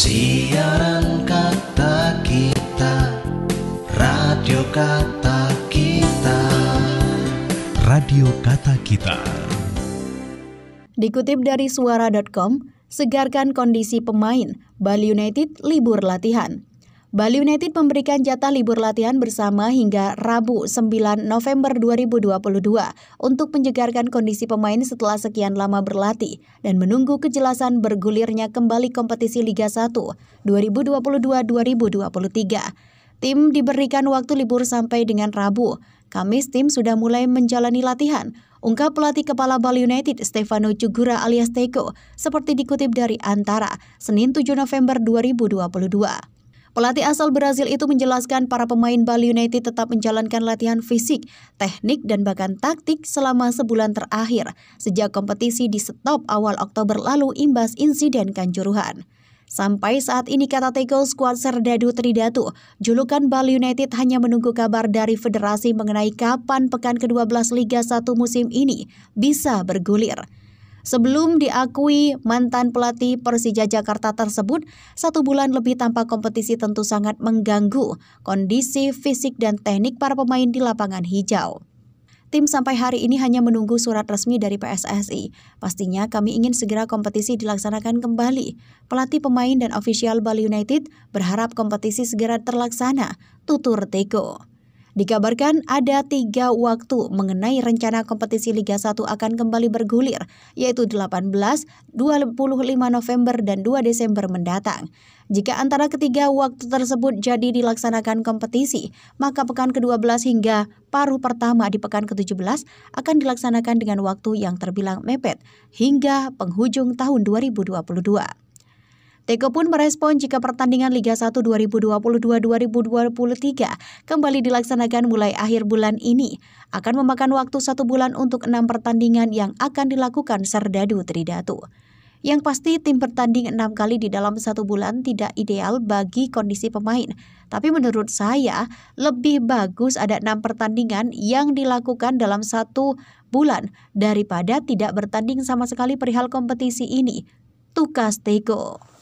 Siaran kata kita, radio kata kita. Radio kata kita. Dikutip dari suara.com, segarkan kondisi pemain, Bali United libur latihan. Bali United memberikan jatah libur latihan bersama hingga Rabu 9 November 2022 untuk menjegarkan kondisi pemain setelah sekian lama berlatih dan menunggu kejelasan bergulirnya kembali kompetisi Liga 1 2022-2023. Tim diberikan waktu libur sampai dengan Rabu. Kamis tim sudah mulai menjalani latihan, ungkap pelatih kepala Bali United Stefano Cugura alias Teko seperti dikutip dari Antara, Senin 7 November 2022. Pelatih asal Brazil itu menjelaskan para pemain Bali United tetap menjalankan latihan fisik, teknik, dan bahkan taktik selama sebulan terakhir sejak kompetisi di stop awal Oktober lalu imbas insiden kanjuruhan. Sampai saat ini kata Teko skuad Serdadu Tridatu, julukan Bali United hanya menunggu kabar dari federasi mengenai kapan pekan ke-12 Liga 1 musim ini bisa bergulir. Sebelum diakui mantan pelatih Persija Jakarta tersebut, satu bulan lebih tanpa kompetisi tentu sangat mengganggu kondisi fisik dan teknik para pemain di lapangan hijau. Tim sampai hari ini hanya menunggu surat resmi dari PSSI. Pastinya kami ingin segera kompetisi dilaksanakan kembali. Pelatih pemain dan ofisial Bali United berharap kompetisi segera terlaksana, tutur Teko. Dikabarkan ada tiga waktu mengenai rencana kompetisi Liga 1 akan kembali bergulir, yaitu 18, 25 November, dan 2 Desember mendatang. Jika antara ketiga waktu tersebut jadi dilaksanakan kompetisi, maka pekan ke-12 hingga paruh pertama di pekan ke-17 akan dilaksanakan dengan waktu yang terbilang mepet hingga penghujung tahun 2022. Teko pun merespon jika pertandingan Liga 1 2022-2023 kembali dilaksanakan mulai akhir bulan ini. Akan memakan waktu satu bulan untuk enam pertandingan yang akan dilakukan Serdadu Tridatu. Yang pasti tim bertanding enam kali di dalam satu bulan tidak ideal bagi kondisi pemain. Tapi menurut saya lebih bagus ada enam pertandingan yang dilakukan dalam satu bulan daripada tidak bertanding sama sekali perihal kompetisi ini. Tukas Teko.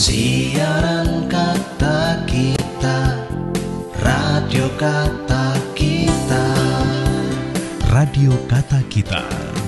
Siaran kata kita Radio kata kita Radio kata kita